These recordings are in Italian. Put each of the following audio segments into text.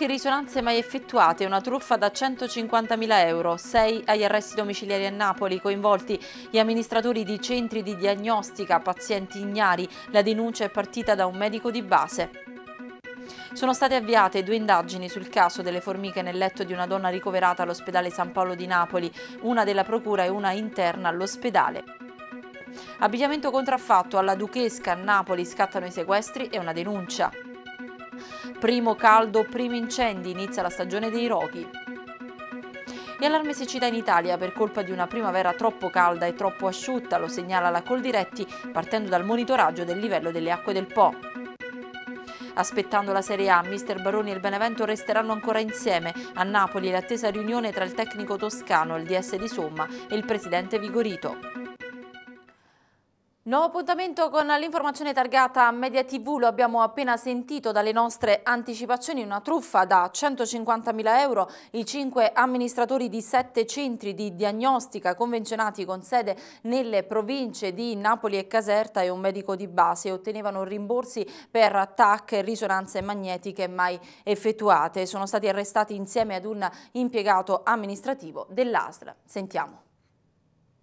Poche risonanze mai effettuate, una truffa da 150.000 euro, 6 agli arresti domiciliari a Napoli, coinvolti gli amministratori di centri di diagnostica, pazienti ignari, la denuncia è partita da un medico di base. Sono state avviate due indagini sul caso delle formiche nel letto di una donna ricoverata all'ospedale San Paolo di Napoli, una della procura e una interna all'ospedale. Abbigliamento contraffatto alla Duchesca a Napoli scattano i sequestri e una denuncia. Primo caldo, primi incendi, inizia la stagione dei roghi. E allarme siccità in Italia per colpa di una primavera troppo calda e troppo asciutta, lo segnala la Coldiretti partendo dal monitoraggio del livello delle acque del Po. Aspettando la Serie A, Mister Baroni e il Benevento resteranno ancora insieme. A Napoli l'attesa riunione tra il tecnico toscano, il DS di Somma e il presidente Vigorito. Nuovo appuntamento con l'informazione targata a Media TV, lo abbiamo appena sentito dalle nostre anticipazioni, una truffa da 150.000 euro, i cinque amministratori di sette centri di diagnostica convenzionati con sede nelle province di Napoli e Caserta e un medico di base ottenevano rimborsi per TAC e risonanze magnetiche mai effettuate. Sono stati arrestati insieme ad un impiegato amministrativo dell'ASL. Sentiamo.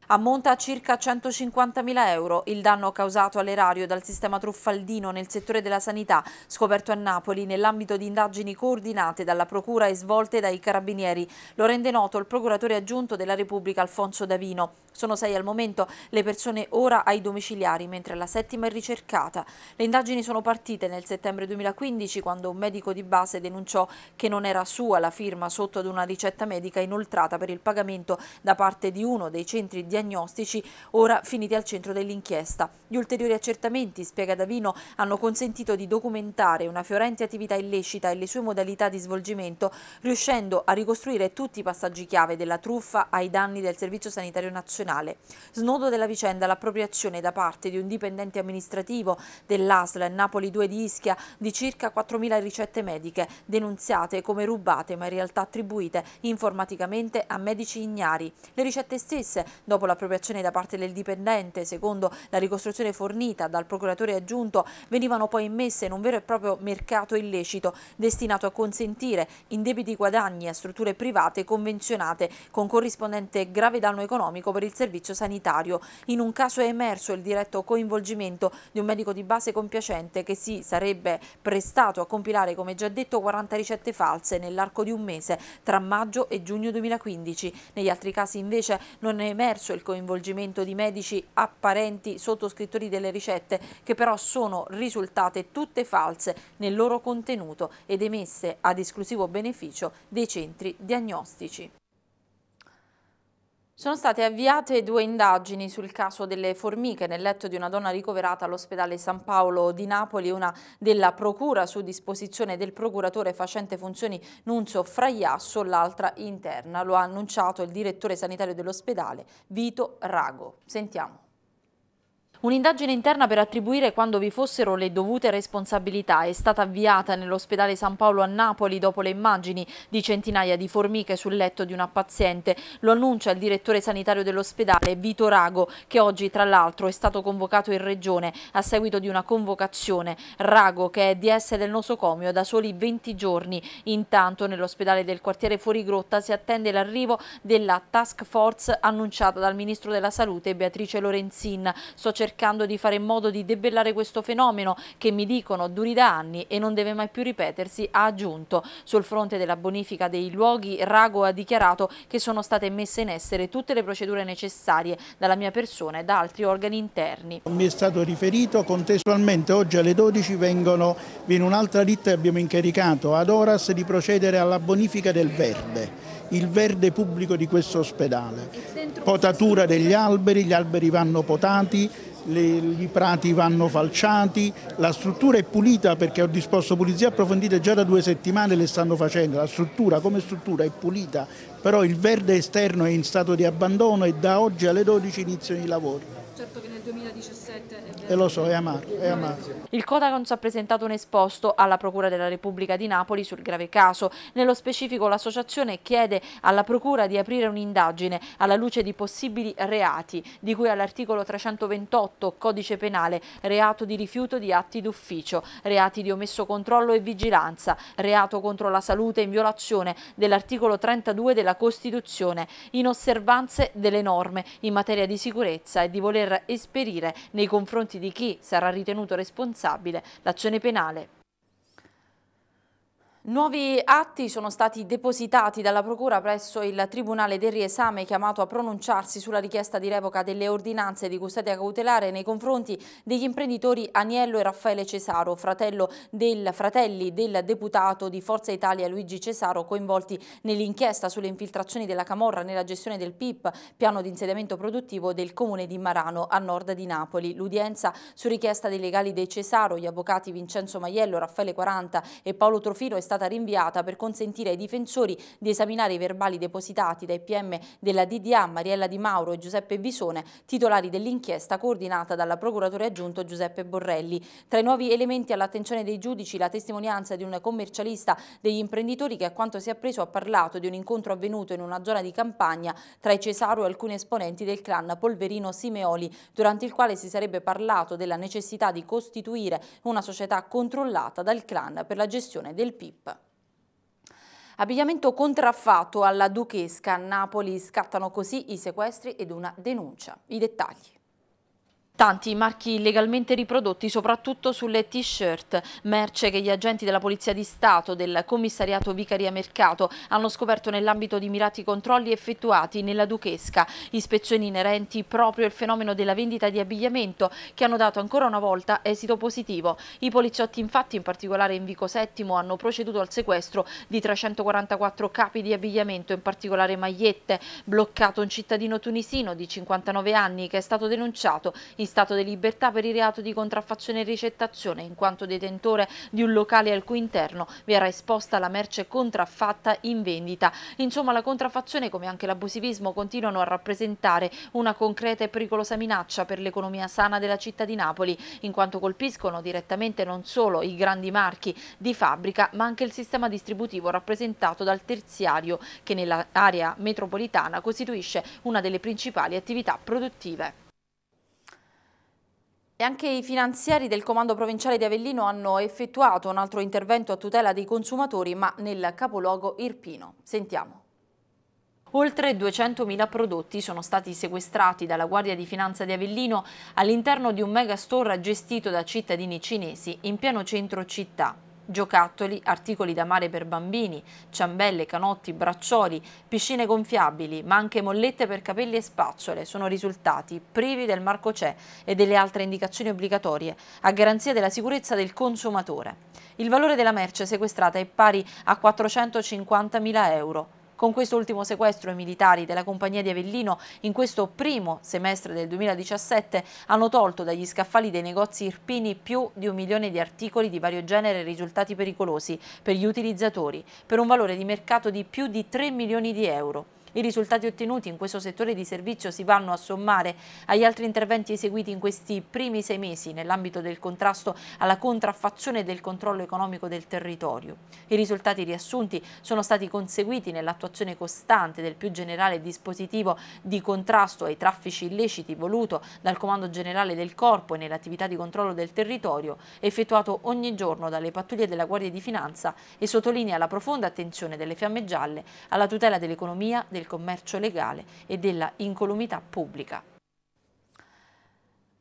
Ammonta a circa 150.000 euro il danno causato all'erario dal sistema truffaldino nel settore della sanità, scoperto a Napoli nell'ambito di indagini coordinate dalla Procura e svolte dai Carabinieri. Lo rende noto il procuratore aggiunto della Repubblica Alfonso Davino. Sono sei al momento le persone ora ai domiciliari, mentre la settima è ricercata. Le indagini sono partite nel settembre 2015, quando un medico di base denunciò che non era sua la firma sotto ad una ricetta medica inoltrata per il pagamento da parte di uno dei centri di diagnostici ora finiti al centro dell'inchiesta. Gli ulteriori accertamenti, spiega Davino, hanno consentito di documentare una fiorente attività illecita e le sue modalità di svolgimento, riuscendo a ricostruire tutti i passaggi chiave della truffa ai danni del Servizio Sanitario Nazionale. Snodo della vicenda l'appropriazione da parte di un dipendente amministrativo dell'ASL Napoli 2 di Ischia di circa 4.000 ricette mediche, denunziate come rubate ma in realtà attribuite informaticamente a medici ignari. Le ricette stesse, dopo propria l'appropriazione da parte del dipendente, secondo la ricostruzione fornita dal procuratore aggiunto, venivano poi immesse in un vero e proprio mercato illecito destinato a consentire indebiti guadagni a strutture private convenzionate con corrispondente grave danno economico per il servizio sanitario. In un caso è emerso il diretto coinvolgimento di un medico di base compiacente che si sarebbe prestato a compilare, come già detto, 40 ricette false nell'arco di un mese tra maggio e giugno 2015. Negli altri casi invece non è emerso il il coinvolgimento di medici apparenti sottoscrittori delle ricette che però sono risultate tutte false nel loro contenuto ed emesse ad esclusivo beneficio dei centri diagnostici. Sono state avviate due indagini sul caso delle formiche nel letto di una donna ricoverata all'ospedale San Paolo di Napoli, una della procura su disposizione del procuratore facente funzioni Nunzio Fraiasso, l'altra interna, lo ha annunciato il direttore sanitario dell'ospedale Vito Rago. Sentiamo. Un'indagine interna per attribuire quando vi fossero le dovute responsabilità è stata avviata nell'ospedale San Paolo a Napoli dopo le immagini di centinaia di formiche sul letto di una paziente. Lo annuncia il direttore sanitario dell'ospedale Vito Rago che oggi tra l'altro è stato convocato in regione a seguito di una convocazione. Rago che è DS del nosocomio da soli 20 giorni. Intanto nell'ospedale del quartiere Fuorigrotta si attende l'arrivo della task force annunciata dal ministro della salute Beatrice Lorenzin. Socio cercando di fare in modo di debellare questo fenomeno che mi dicono duri da anni e non deve mai più ripetersi, ha aggiunto. Sul fronte della bonifica dei luoghi, Rago ha dichiarato che sono state messe in essere tutte le procedure necessarie dalla mia persona e da altri organi interni. Mi è stato riferito contestualmente oggi alle 12 vengono, viene un'altra ditta che abbiamo incaricato ad Oras di procedere alla bonifica del verde il verde pubblico di questo ospedale. Potatura degli alberi, gli alberi vanno potati, le, i prati vanno falciati, la struttura è pulita perché ho disposto pulizia approfondita già da due settimane, le stanno facendo, la struttura come struttura è pulita, però il verde esterno è in stato di abbandono e da oggi alle 12 iniziano i lavori. Certo che nel 2000 2017 e lo so, è amato, è amato. Il Codacons ha presentato un esposto alla Procura della Repubblica di Napoli sul grave caso. Nello specifico l'associazione chiede alla Procura di aprire un'indagine alla luce di possibili reati, di cui all'articolo 328 Codice Penale, reato di rifiuto di atti d'ufficio, reati di omesso controllo e vigilanza, reato contro la salute in violazione dell'articolo 32 della Costituzione, in osservanze delle norme in materia di sicurezza e di voler esperire nei confronti di chi sarà ritenuto responsabile l'azione penale Nuovi atti sono stati depositati dalla Procura presso il Tribunale del Riesame chiamato a pronunciarsi sulla richiesta di revoca delle ordinanze di custodia cautelare nei confronti degli imprenditori Aniello e Raffaele Cesaro, fratello del, fratelli del deputato di Forza Italia Luigi Cesaro, coinvolti nell'inchiesta sulle infiltrazioni della Camorra nella gestione del PIP, piano di insediamento produttivo del comune di Marano, a nord di Napoli. L'udienza su richiesta dei legali dei Cesaro, gli avvocati Vincenzo Maiello, Raffaele 40 e Paolo Trofino è stata stata rinviata per consentire ai difensori di esaminare i verbali depositati dai PM della DDA Mariella Di Mauro e Giuseppe Visone, titolari dell'inchiesta coordinata dalla procuratore aggiunto Giuseppe Borrelli. Tra i nuovi elementi all'attenzione dei giudici la testimonianza di un commercialista degli imprenditori che a quanto si è appreso ha parlato di un incontro avvenuto in una zona di campagna tra i Cesaro e alcuni esponenti del clan Polverino Simeoli, durante il quale si sarebbe parlato della necessità di costituire una società controllata dal clan per la gestione del PIP. Abbigliamento contraffatto alla Duchesca a Napoli scattano così i sequestri ed una denuncia. I dettagli. Tanti marchi illegalmente riprodotti soprattutto sulle t-shirt, merce che gli agenti della Polizia di Stato del commissariato Vicaria Mercato hanno scoperto nell'ambito di mirati controlli effettuati nella Duchesca, ispezioni inerenti proprio al fenomeno della vendita di abbigliamento che hanno dato ancora una volta esito positivo. I poliziotti infatti, in particolare in Vico VII, hanno proceduto al sequestro di 344 capi di abbigliamento, in particolare magliette, bloccato un cittadino tunisino di 59 anni che è stato denunciato in stato di libertà per il reato di contraffazione e ricettazione, in quanto detentore di un locale al cui interno verrà esposta la merce contraffatta in vendita. Insomma, la contraffazione, come anche l'abusivismo, continuano a rappresentare una concreta e pericolosa minaccia per l'economia sana della città di Napoli, in quanto colpiscono direttamente non solo i grandi marchi di fabbrica, ma anche il sistema distributivo rappresentato dal terziario, che nell'area metropolitana costituisce una delle principali attività produttive. E anche i finanzieri del Comando Provinciale di Avellino hanno effettuato un altro intervento a tutela dei consumatori, ma nel capoluogo Irpino. Sentiamo. Oltre 200.000 prodotti sono stati sequestrati dalla Guardia di Finanza di Avellino all'interno di un megastore gestito da cittadini cinesi in pieno centro città giocattoli, articoli da mare per bambini, ciambelle, canotti, braccioli, piscine gonfiabili, ma anche mollette per capelli e spazzole sono risultati privi del marco CE e delle altre indicazioni obbligatorie a garanzia della sicurezza del consumatore. Il valore della merce sequestrata è pari a 450.000 euro. Con quest'ultimo sequestro i militari della compagnia di Avellino in questo primo semestre del 2017 hanno tolto dagli scaffali dei negozi irpini più di un milione di articoli di vario genere risultati pericolosi per gli utilizzatori, per un valore di mercato di più di 3 milioni di euro. I risultati ottenuti in questo settore di servizio si vanno a sommare agli altri interventi eseguiti in questi primi sei mesi nell'ambito del contrasto alla contraffazione e del controllo economico del territorio. I risultati riassunti sono stati conseguiti nell'attuazione costante del più generale dispositivo di contrasto ai traffici illeciti voluto dal Comando Generale del Corpo e nell'attività di controllo del territorio effettuato ogni giorno dalle pattuglie della Guardia di Finanza e sottolinea la profonda attenzione delle fiamme gialle alla tutela dell'economia, del commercio legale e della incolumità pubblica.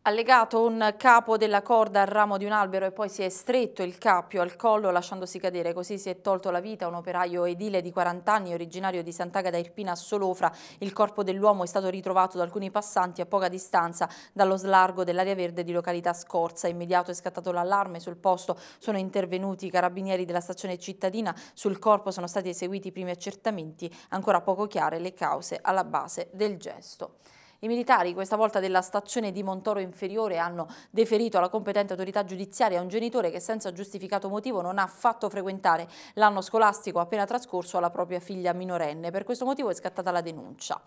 Ha legato un capo della corda al ramo di un albero e poi si è stretto il cappio al collo lasciandosi cadere, così si è tolto la vita un operaio edile di 40 anni originario di Sant'Agata Irpina a Solofra. Il corpo dell'uomo è stato ritrovato da alcuni passanti a poca distanza dallo slargo dell'area verde di località Scorza. Immediato è scattato l'allarme, sul posto sono intervenuti i carabinieri della stazione cittadina, sul corpo sono stati eseguiti i primi accertamenti, ancora poco chiare le cause alla base del gesto. I militari, questa volta della stazione di Montoro Inferiore, hanno deferito alla competente autorità giudiziaria un genitore che senza giustificato motivo non ha fatto frequentare l'anno scolastico appena trascorso alla propria figlia minorenne. Per questo motivo è scattata la denuncia.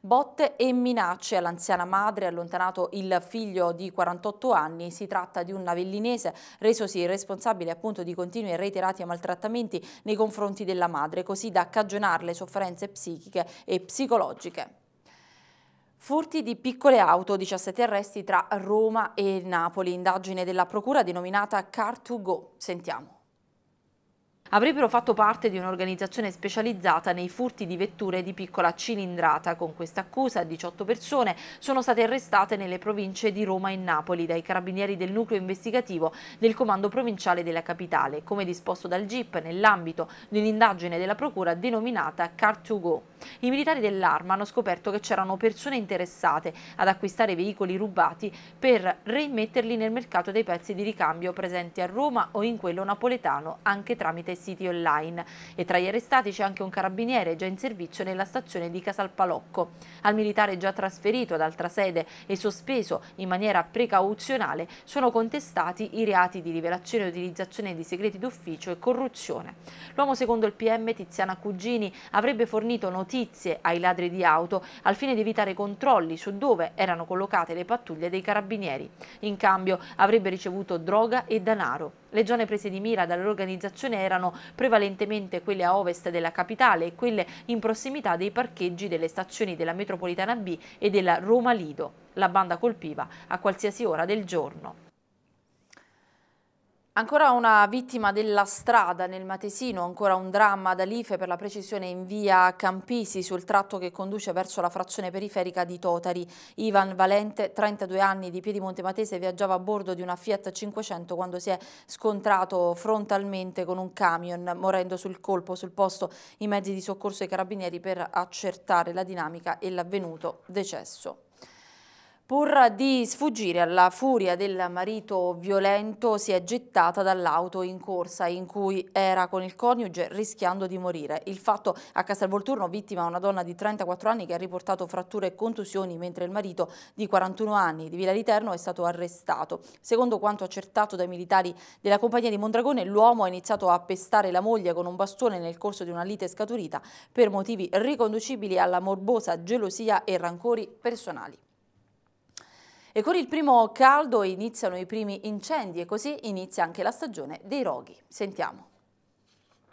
Botte e minacce all'anziana madre, allontanato il figlio di 48 anni. Si tratta di un navellinese resosi responsabile appunto di continui e reiterati maltrattamenti nei confronti della madre, così da cagionarle sofferenze psichiche e psicologiche. Furti di piccole auto, 17 arresti tra Roma e Napoli, indagine della procura denominata Car2Go. Sentiamo. Avrebbero fatto parte di un'organizzazione specializzata nei furti di vetture di piccola cilindrata. Con questa accusa 18 persone sono state arrestate nelle province di Roma e Napoli dai carabinieri del nucleo investigativo del comando provinciale della capitale, come disposto dal GIP nell'ambito di un'indagine della procura denominata Car2Go. I militari dell'arma hanno scoperto che c'erano persone interessate ad acquistare veicoli rubati per reimmetterli nel mercato dei pezzi di ricambio presenti a Roma o in quello napoletano anche tramite dai siti online e tra gli arrestati c'è anche un carabiniere già in servizio nella stazione di Casalpalocco. Al militare già trasferito ad altra sede e sospeso in maniera precauzionale sono contestati i reati di rivelazione e utilizzazione di segreti d'ufficio e corruzione. L'uomo secondo il PM Tiziana Cugini avrebbe fornito notizie ai ladri di auto al fine di evitare controlli su dove erano collocate le pattuglie dei carabinieri. In cambio avrebbe ricevuto droga e danaro. Le zone prese di mira dall'organizzazione erano prevalentemente quelle a ovest della capitale e quelle in prossimità dei parcheggi delle stazioni della metropolitana B e della Roma Lido. La banda colpiva a qualsiasi ora del giorno. Ancora una vittima della strada nel Matesino, ancora un dramma ad Alife per la precisione in via Campisi sul tratto che conduce verso la frazione periferica di Totari. Ivan Valente, 32 anni di Piedimonte Matese, viaggiava a bordo di una Fiat 500 quando si è scontrato frontalmente con un camion, morendo sul colpo sul posto i mezzi di soccorso e carabinieri per accertare la dinamica e l'avvenuto decesso. Pur di sfuggire alla furia del marito violento si è gettata dall'auto in corsa in cui era con il coniuge rischiando di morire. Il fatto a Castelvolturno vittima una donna di 34 anni che ha riportato fratture e contusioni mentre il marito di 41 anni di Villa Viterno è stato arrestato. Secondo quanto accertato dai militari della compagnia di Mondragone l'uomo ha iniziato a pestare la moglie con un bastone nel corso di una lite scaturita per motivi riconducibili alla morbosa gelosia e rancori personali. E con il primo caldo iniziano i primi incendi e così inizia anche la stagione dei roghi. Sentiamo.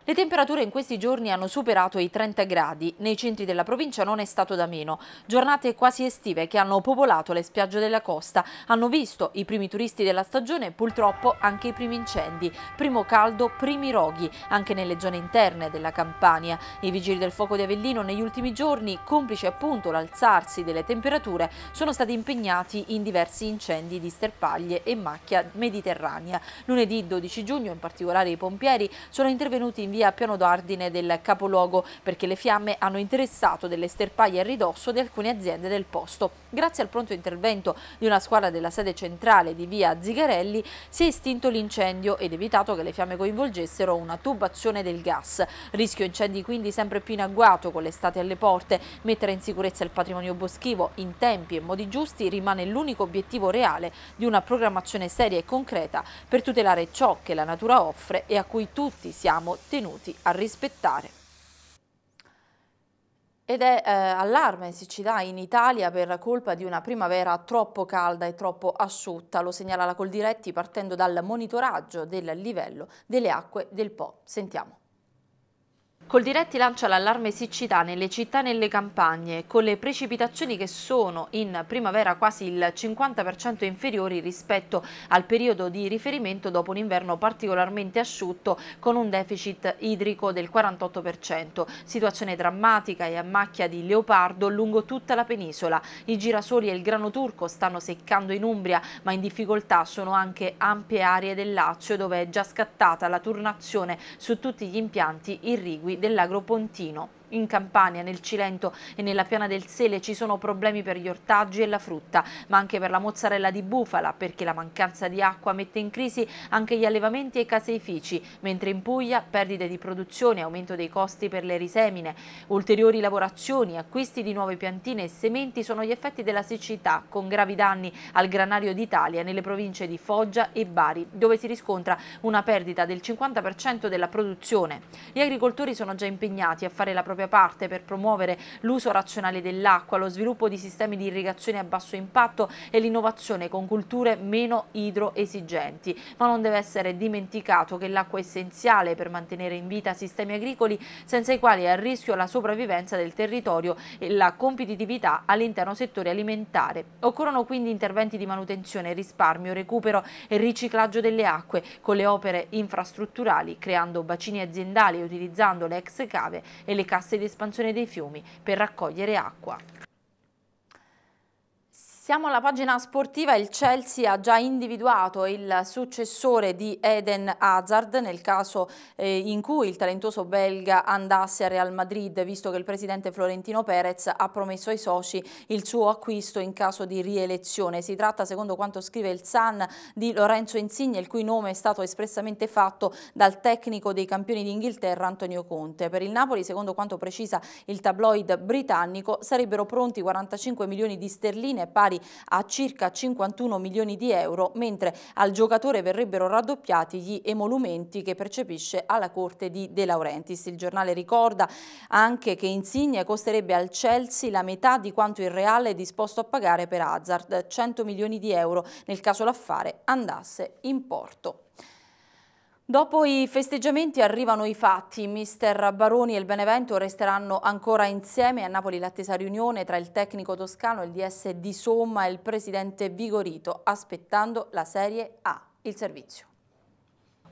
Le temperature in questi giorni hanno superato i 30 gradi, nei centri della provincia non è stato da meno. Giornate quasi estive che hanno popolato le spiagge della costa, hanno visto i primi turisti della stagione e purtroppo anche i primi incendi, primo caldo, primi roghi, anche nelle zone interne della Campania. I vigili del fuoco di Avellino negli ultimi giorni, complice appunto l'alzarsi delle temperature, sono stati impegnati in diversi incendi di sterpaglie e macchia mediterranea. Lunedì 12 giugno in particolare i pompieri sono intervenuti in via Piano d'Ardine del capoluogo perché le fiamme hanno interessato delle sterpaie a ridosso di alcune aziende del posto. Grazie al pronto intervento di una squadra della sede centrale di via Zigarelli si è estinto l'incendio ed evitato che le fiamme coinvolgessero una tubazione del gas. Rischio incendi quindi sempre più in agguato con l'estate alle porte. Mettere in sicurezza il patrimonio boschivo in tempi e modi giusti rimane l'unico obiettivo reale di una programmazione seria e concreta per tutelare ciò che la natura offre e a cui tutti siamo tenuti tenuti a rispettare. Ed è eh, allarme siccità in Italia per colpa di una primavera troppo calda e troppo asciutta, lo segnala la Coldiretti partendo dal monitoraggio del livello delle acque del Po. Sentiamo. Coldiretti lancia l'allarme siccità nelle città e nelle campagne, con le precipitazioni che sono in primavera quasi il 50% inferiori rispetto al periodo di riferimento dopo un inverno particolarmente asciutto con un deficit idrico del 48%. Situazione drammatica e a macchia di leopardo lungo tutta la penisola. I girasoli e il grano turco stanno seccando in Umbria, ma in difficoltà sono anche ampie aree del Lazio dove è già scattata la turnazione su tutti gli impianti irrigui dell'Agro Pontino. In Campania, nel Cilento e nella Piana del Sele ci sono problemi per gli ortaggi e la frutta, ma anche per la mozzarella di bufala, perché la mancanza di acqua mette in crisi anche gli allevamenti e i caseifici, mentre in Puglia perdite di produzione, aumento dei costi per le risemine, ulteriori lavorazioni, acquisti di nuove piantine e sementi sono gli effetti della siccità, con gravi danni al granario d'Italia nelle province di Foggia e Bari, dove si riscontra una perdita del 50% della produzione. Gli agricoltori sono già impegnati a fare la propria propria parte per promuovere l'uso razionale dell'acqua, lo sviluppo di sistemi di irrigazione a basso impatto e l'innovazione con culture meno idroesigenti. Ma non deve essere dimenticato che l'acqua è essenziale per mantenere in vita sistemi agricoli senza i quali è a rischio la sopravvivenza del territorio e la competitività all'interno settore alimentare. Occorrono quindi interventi di manutenzione, risparmio, recupero e riciclaggio delle acque con le opere infrastrutturali, creando bacini aziendali e utilizzando le ex cave e le casse di espansione dei fiumi per raccogliere acqua. Passiamo alla pagina sportiva, il Chelsea ha già individuato il successore di Eden Hazard nel caso eh, in cui il talentuoso belga andasse al Real Madrid visto che il presidente Florentino Perez ha promesso ai soci il suo acquisto in caso di rielezione. Si tratta secondo quanto scrive il Sun di Lorenzo Insigne il cui nome è stato espressamente fatto dal tecnico dei campioni d'Inghilterra Antonio Conte. Per il Napoli secondo quanto precisa il tabloid britannico sarebbero pronti 45 milioni di sterline pari a circa 51 milioni di euro, mentre al giocatore verrebbero raddoppiati gli emolumenti che percepisce alla Corte di De Laurentiis. Il giornale ricorda anche che Insigne costerebbe al Chelsea la metà di quanto il Real è disposto a pagare per Hazard, 100 milioni di euro nel caso l'affare andasse in porto. Dopo i festeggiamenti arrivano i fatti. Mister Baroni e il Benevento resteranno ancora insieme. A Napoli l'attesa riunione tra il tecnico toscano, il DS di Somma e il presidente Vigorito, aspettando la Serie A. Il servizio.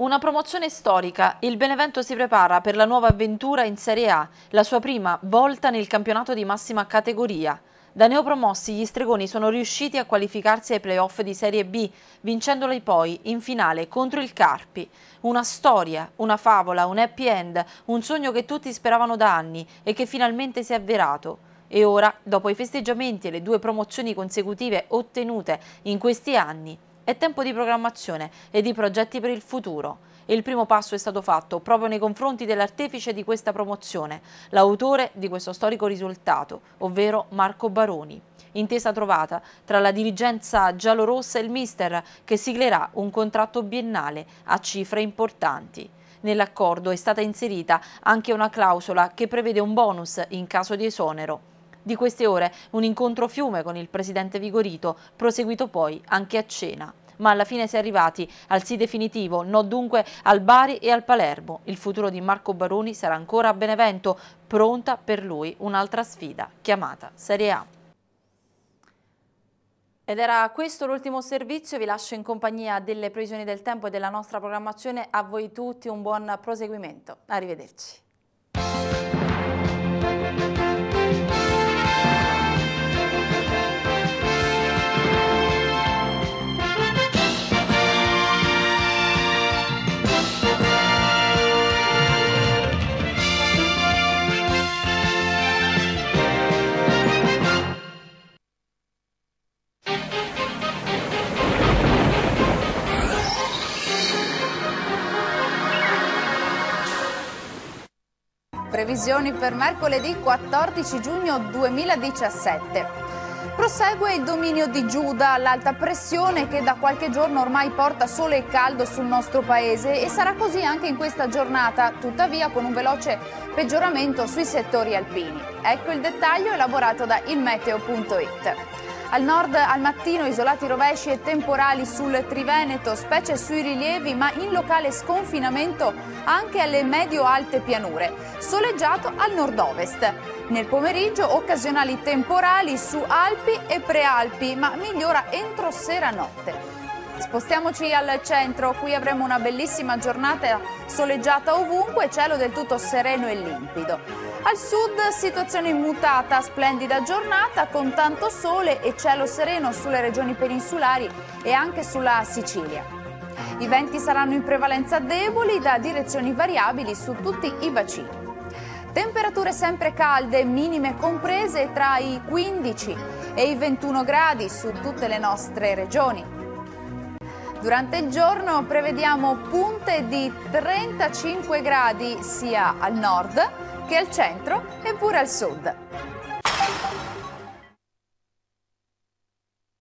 Una promozione storica, il Benevento si prepara per la nuova avventura in Serie A, la sua prima volta nel campionato di massima categoria. Da neopromossi gli stregoni sono riusciti a qualificarsi ai playoff di Serie B, vincendoli poi in finale contro il Carpi. Una storia, una favola, un happy end, un sogno che tutti speravano da anni e che finalmente si è avverato. E ora, dopo i festeggiamenti e le due promozioni consecutive ottenute in questi anni, è tempo di programmazione e di progetti per il futuro. Il primo passo è stato fatto proprio nei confronti dell'artefice di questa promozione, l'autore di questo storico risultato, ovvero Marco Baroni. Intesa trovata tra la dirigenza giallorossa e il mister che siglerà un contratto biennale a cifre importanti. Nell'accordo è stata inserita anche una clausola che prevede un bonus in caso di esonero. Di queste ore un incontro fiume con il presidente Vigorito, proseguito poi anche a cena ma alla fine si è arrivati al sì definitivo, no dunque al Bari e al Palermo. Il futuro di Marco Baroni sarà ancora a Benevento, pronta per lui un'altra sfida, chiamata Serie A. Ed era questo l'ultimo servizio, vi lascio in compagnia delle previsioni del tempo e della nostra programmazione. A voi tutti un buon proseguimento. Arrivederci. previsioni per mercoledì 14 giugno 2017. Prosegue il dominio di Giuda, l'alta pressione che da qualche giorno ormai porta sole e caldo sul nostro paese e sarà così anche in questa giornata, tuttavia con un veloce peggioramento sui settori alpini. Ecco il dettaglio elaborato da ilmeteo.it. Al nord al mattino isolati rovesci e temporali sul Triveneto, specie sui rilievi, ma in locale sconfinamento anche alle medio-alte pianure, soleggiato al nord-ovest. Nel pomeriggio occasionali temporali su Alpi e Prealpi, ma migliora entro sera notte. Spostiamoci al centro, qui avremo una bellissima giornata soleggiata ovunque, cielo del tutto sereno e limpido. Al sud situazione immutata, splendida giornata con tanto sole e cielo sereno sulle regioni peninsulari e anche sulla Sicilia. I venti saranno in prevalenza deboli da direzioni variabili su tutti i bacini. Temperature sempre calde, minime comprese tra i 15 e i 21 gradi su tutte le nostre regioni. Durante il giorno prevediamo punte di 35 gradi sia al nord che al centro e pure al sud.